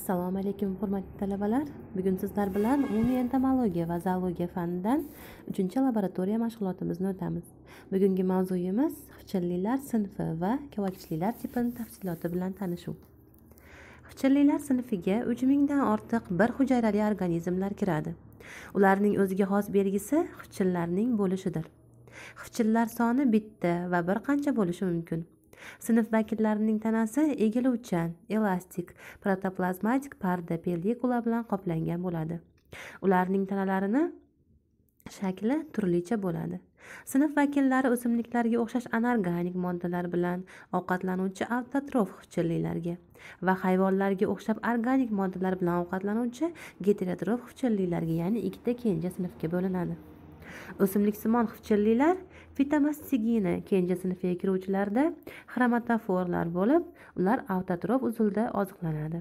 assalomu alaykum hurmatli talabalar bugun sizlar bilan umumiy entomologiya va zoologiya fanidan uchinchi laboratoriya mashg'ulotimizni o'tamiz bugungi mavzuyimiz xivchilliklar sinfi va kavakchiliklar tipini tafsiloti bilan tanishuv xivchilliklar sinfiga uch mingdan ortiq bir hujayrali organizmlar kiradi ularning o'ziga xos belgisi xivchillarning bo'lishidir xivchillar soni bitta va bir qancha bo'lishi mumkin sinf vakillarining tanasi egiluvchan elastik protoplazmatik parda pellikula bilan qoplangan bo'ladi ularning tanalarini shakli turlicha bo'ladi sinf vakillari o'simliklarga o'xshash anorganik moddalar bilan ovqatlanuvchi avtotrof xivchilliklarga va hayvonlarga o'xshab organik moddalar bilan ovqatlanuvchi geterotrof xivchilliklarga ya'ni ikkita kenja sinfga bo'linadi o'simliksimon xivchilliklar fitomassigina kenja sinfiga kiruvchilarda xromatoforlar bo'lib ular avtotrof usulda oziqlanadi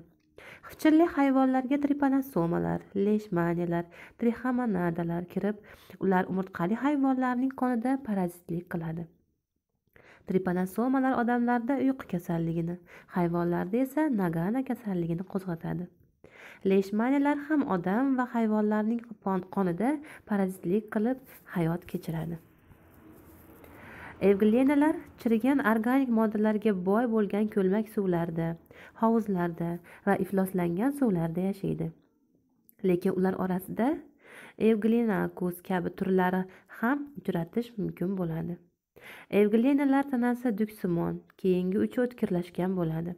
xipchirli hayvonlarga tripanosomalar leishmaniyalar trixomonadalar kirib ular umurtqali hayvonlarning qonida parazitlik qiladi tripanosomalar odamlarda uyqu kasalligini hayvonlarda esa nagana kasalligini qo'zg'atadi leishmaniyalar ham odam va hayvonlarning qonida parazitlik qilib hayot kechiradi evglenalar chirigan organik moddalarga boy bo'lgan ko'lmak suvlarda hovuzlarda va ifloslangan suvlarda yashaydi lekin ular orasida evglenakus kabi turlari ham uchratish mumkin bo'ladi evglenalar tanasi duksimon keyingi uchi o'tkirlashgan bo'ladi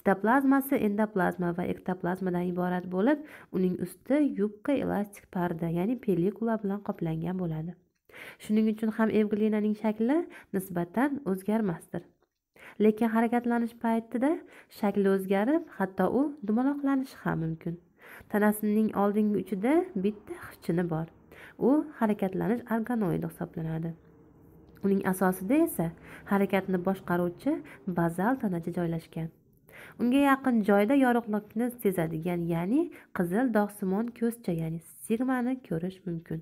sitoplazmasi endoplazma va ektoplazmadan iborat bo'lib uning usti yupqa elastik parda ya'ni pellikula bilan qoplangan bo'ladi shuning uchun ham evgelinaning shakli nisbatan o'zgarmasdir lekin harakatlanish paytida shakli o'zgarib hatto u dumaloqlanishi ham mumkin tanasining oldingi uchida bitta xichini bor u harakatlanish organoidi hisoblanadi uning asosida esa harakatni boshqaruvchi bazal tanacha joylashgan unga yaqin joyda yorug'likni sezadigan ya'ni qizil dog'simon ko'zcha ya'ni sigmani ko'rish mumkin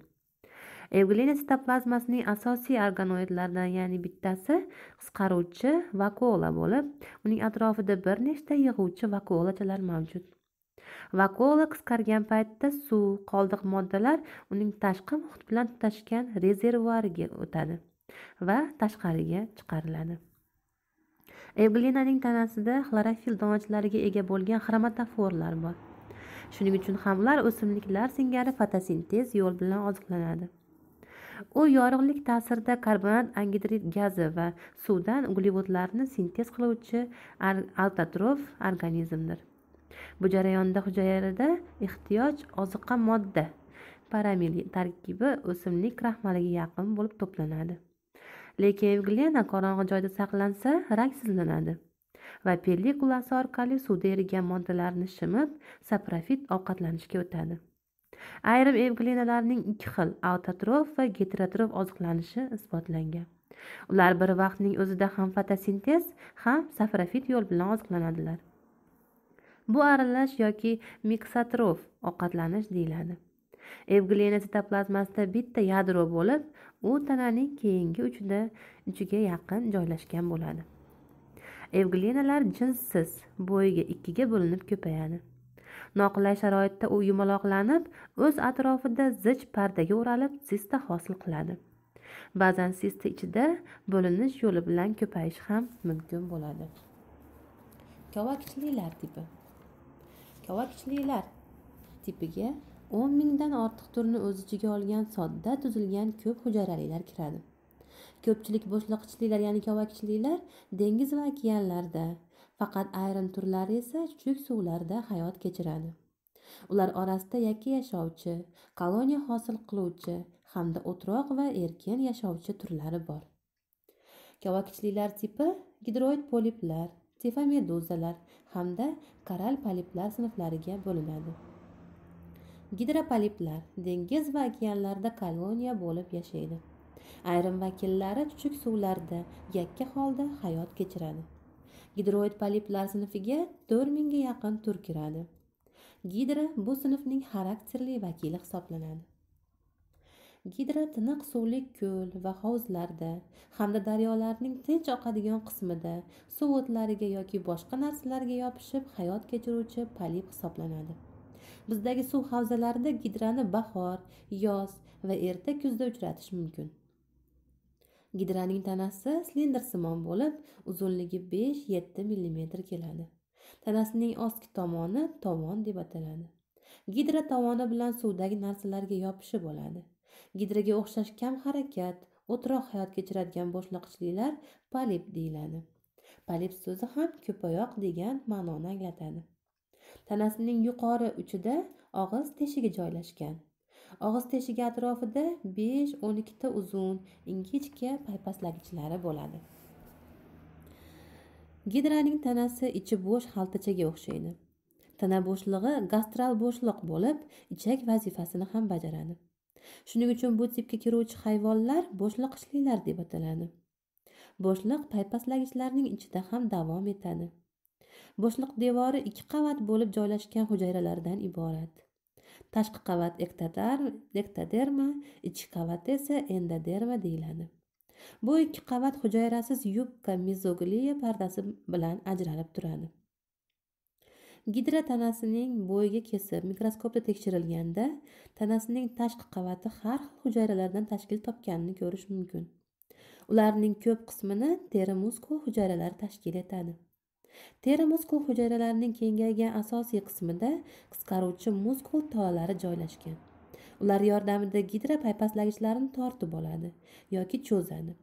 evglina sitoplazmasining asosiy organoidlaridan ya'ni bittasi qisqaruvchi vakuola bo'lib uning atrofida bir nechta yig'uvchi vakuolachalar mavjud Vakuola qisqargan paytda suv qoldiq moddalar uning tashqi muhit bilan tutashgan rezervuariga o'tadi va tashqariga chiqariladi evglinaning tanasida xlorofil donachlariga ega bo'lgan xromatoforlar bor shuning uchun ham ular o'simliklar singari fotosintez yo'l bilan oziqlanadi u yorug'lik ta'sirida karbonat angidrid gazi va suvdan uglevodlarni sintez qiluvchi altotrof organizmdir bu jarayonda hujayrada ehtiyoj oziqa modda paramil tarkibi o'simlik kraxmaliga yaqin bo'lib to'planadi lekin glena qorong'i joyda saqlansa rangsizlanadi va pellikulasi orqali suvda erigan moddalarni shimib saprofit ovqatlanishga o'tadi ayrim emklinalarning ikki xil autotrof va geterotrof oziqlanishi isbotlangan ular bir vaqtning o'zida ham fotosintez ham safrofit yo'l bilan oziqlanadilar bu aralash yoki miksatrof ovqatlanish deyiladi evglena sitoplazmasida bitta yadro bo'lib u tananing keyingi uchida uchiga yaqin joylashgan bo'ladi evglinalar jinssiz bo'yiga ikkiga bo'linib ko'payadi noqulay sharoitda u yumaloqlanib o'z atrofida zich pardaga o'ralib sista hosil qiladi ba'zan sista ichida bo'linish yo'li bilan ko'payish ham mumkin bo'ladi kovakichlilar tipi kovakichlilar tipiga o'n mingdan ortiq turni o'z ichiga olgan sodda tuzilgan ko'p hujayralilar kiradi ko'pchilik bo'shliqchiliklar ya'ni kovakichlilar dengiz va okeanlarda faqat ayrim turlari esa chuchuk suvlarda hayot kechiradi ular orasida yakka yashovchi koloniya hosil qiluvchi hamda o'troq va erkin yashovchi turlari bor kavakichliklar tipi gidroid poliplar tefameduzalar hamda koral poliplar sinflariga bo'linadi gidropoliplar dengiz va okeanlarda koloniya bo'lib yashaydi ayrim vakillari chuchuk suvlarda yakka holda hayot kechiradi gidroid poliplar sinfiga to'rt mingga yaqin tur kiradi gidra bu sinfning xarakterli vakili hisoblanadi gidra tiniq suvli ko'l va hovuzlarda hamda daryolarning tinch oqadigan qismida suv o'tlariga yoki boshqa narsalarga yopishib hayot kechiruvchi polip hisoblanadi bizdagi suv havzalarida gidrani bahor yoz va erta kuzda uchratish mumkin gidraning tanasi simon bo'lib uzunligi 5-7 mm keladi tanasining ostki tomoni tovon deb ataladi gidra tovoni bilan suvdagi narsalarga yopishib bo'ladi. gidraga o'xshash kam harakat o'troq hayot kechiradigan boshliqchiliklar polip deyiladi Polip so'zi ham ko'payoq degan ma'noni anglatadi tanasining yuqori uchida og'iz teshigi joylashgan og'iz teshigi atrofida besh o'n ikkita uzun ingichka paypaslagichlari bo'ladi gidraning tanasi ichi bo'sh xaltachaga o'xshaydi tana bo'shlig'i gastral bo'shliq bo'lib ichak vazifasini ham bajaradi shuning uchun bu tipga kiruvchi hayvonlar bo'shliq qishlilar deb ataladi bo'shliq paypaslagichlarning ichida ham davom etadi bo'shliq devori ikki qavat bo'lib joylashgan hujayralardan iborat tashqi qavat ektoderma ichki qavat esa endoderma deyiladi bu ikki qavat hujayrasiz yubka mezogliya pardasi bilan ajralib turadi gidra tanasining bo'yiga kesib mikroskopda tekshirilganda tanasining tashqi qavati har xil hujayralardan tashkil topganini ko'rish mumkin ularning ko'p qismini teri muskul hujayralari tashkil etadi teri muskul hujayralarining kengaygan asosiy qismida qisqaruvchi muskul tolari joylashgan ular yordamida gidra paypaslagichlarni tortib oladi yoki cho'zadi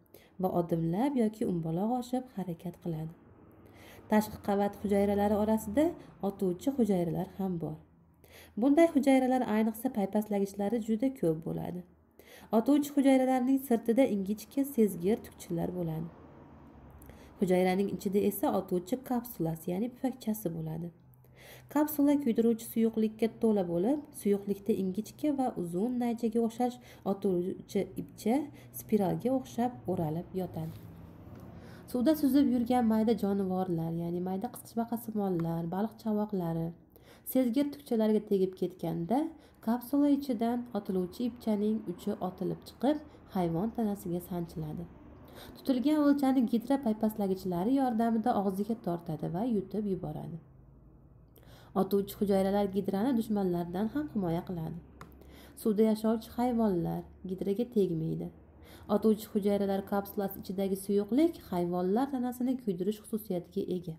va odimlab yoki umbaloq oshib harakat qiladi tashqi qavat hujayralari orasida otuvchi hujayralar ham bor bunday hujayralar ayniqsa paypaslagichlari juda ko'p bo'ladi otuvchi hujayralarning sirtida ingichka sezgir tukchilar bo'ladi hujayraning ichida esa otuvchi kapsulasi ya'ni pufakchasi bo'ladi kapsula kuydiruvchi suyuqlikka to'la bo'lib suyuqlikda ingichka va uzun naychaga o'xshash otuvchi ipcha spiralga o'xshab o'ralib yotadi suvda suzib yurgan mayda jonivorlar ya'ni mayda qisqichbaqasimollar baliq chavoqlari sezgir tukchalariga tegib ketganda kapsula ichidan otiluvchi ipchaning uchi otilib chiqib hayvon tanasiga sanchiladi tutilgan o'lchani gidra paypaslagichlari yordamida og'ziga tortadi va yutib yuboradi otuvchi hujayralar gidrani dushmanlardan ham himoya qiladi suvda yashovchi hayvonlar gidraga tegmaydi otuvchi hujayralar kapsulasi ichidagi suyuqlik hayvonlar tanasini kuydirish xususiyatiga ega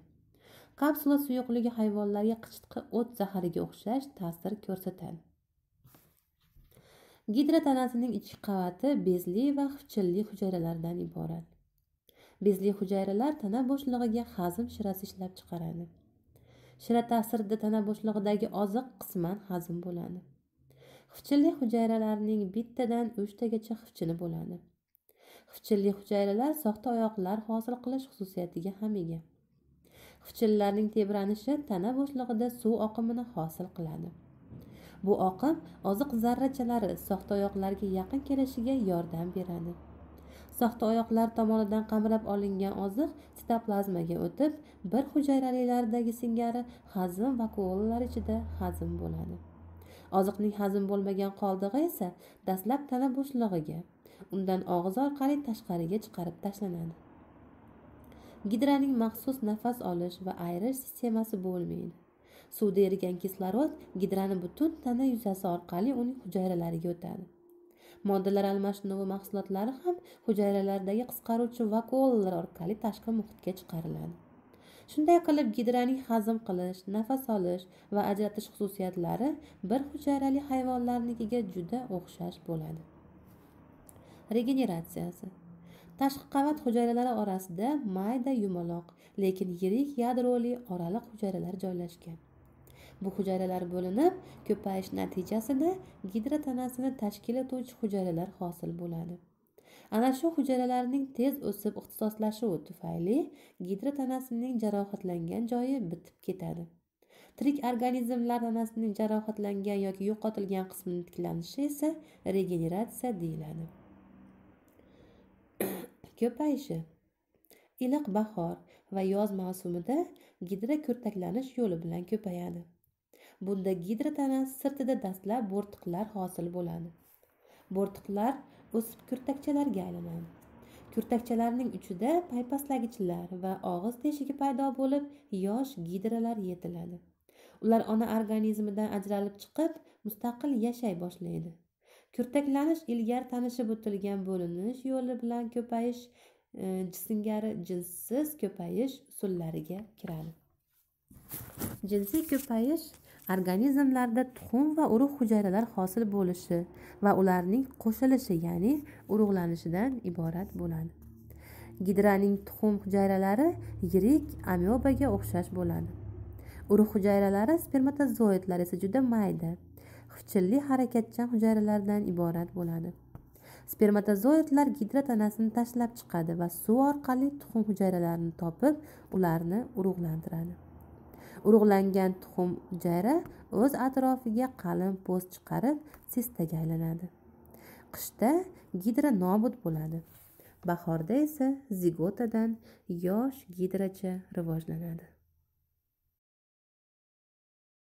kapsula suyuqligi hayvonlarga qichitqi o't zahariga o'xshash ta'sir ko'rsatadi gidrotanasining ichki qavati bezli va xipchilli hujayralardan iborat bezli hujayralar tana bo'shlig'iga hazm shirasi ishlab chiqaradi shira ta'sirida tana bo'shlig'idagi oziq qisman hazm bo'ladi xipchilli hujayralarning bittadan uchtagacha xipchini bo'ladi xipchilli hujayralar soxta oyoqlar hosil qilish xususiyatiga ham ega xipchillarning tebranishi tana bo'shlig'ida suv oqimini hosil qiladi bu oqim oziq zarrachalari soxta oyoqlarga yaqin kelishiga yordam beradi soxta oyoqlar tomonidan qamrab olingan oziq sitoplazmaga o'tib bir hujayralilardagi singari hazm va vakuollar ichida hazm bo'ladi oziqning hazm bo'lmagan qoldig'i esa dastlab tana bo'shlig'iga undan og'iz orqali tashqariga chiqarib tashlanadi gidraning maxsus nafas olish va ayrish sistemasi bo'lmaydi suvda erigan kislorod gidrani butun tana yuzasi orqali uning hujayralariga o'tadi moddalar almashinuvi mahsulotlari ham hujayralardagi qisqaruvchi vakuollar orqali tashqi muhitga chiqariladi shunday qilib gidraning hazm qilish nafas olish va ajratish xususiyatlari bir hujayrali hayvonlarnikiga juda o'xshash bo'ladi regeneratsiyasi tashqi qavat hujayralari orasida mayda yumaloq lekin yirik yadroli oraliq hujayralar joylashgan bu hujayralar bo'linib ko'payish natijasida gidra tanasini tashkil etuvchi hujayralar hosil bo'ladi ana shu hujayralarning tez o'sib ixtisoslashuvi tufayli gidra tanasining jarohatlangan joyi bitib ketadi tirik organizmlar tanasining jarohatlangan yoki yo'qotilgan qismini tiklanishi esa regeneratsiya deyiladi ko'payishi iliq bahor va yoz mavsumida gidra kurtaklanish yo'li bilan ko'payadi bunda gidrotana sirtida dastlab bo'rtiqlar hosil bo'ladi bo'rtiqlar o'sib kurtakchalarga aylanadi kurtakchalarning uchida paypaslagichlar va og'iz teshigi paydo bo'lib yosh gidralar yetiladi ular ona organizmidan ajralib chiqib mustaqil yashay boshlaydi kurtaklanish ilgari tanishib o'tilgan bo'linish yo'li bilan ko'payish e, singari jinssiz ko'payish usullariga kiradi jinsiy ko'payish organizmlarda tuxum va urug' hujayralar hosil bo'lishi va ularning qo'shilishi ya'ni urug'lanishidan iborat bo'ladi gidraning tuxum hujayralari yirik amebaga o'xshash bo'ladi urug' hujayralari spermatozoidlar esa juda mayda xichilli harakatchan hujayralardan iborat bo'ladi spermatozoidlar gidra tanasini tashlab chiqadi va suv orqali tuxum hujayralarini topib ularni urug'lantiradi urug'langan tuxum hujayra o'z atrofiga qalin po'st chiqarib sestaga aylanadi qishda gidra nobud bo'ladi bahorda esa zigotadan yosh gidracha rivojlanadi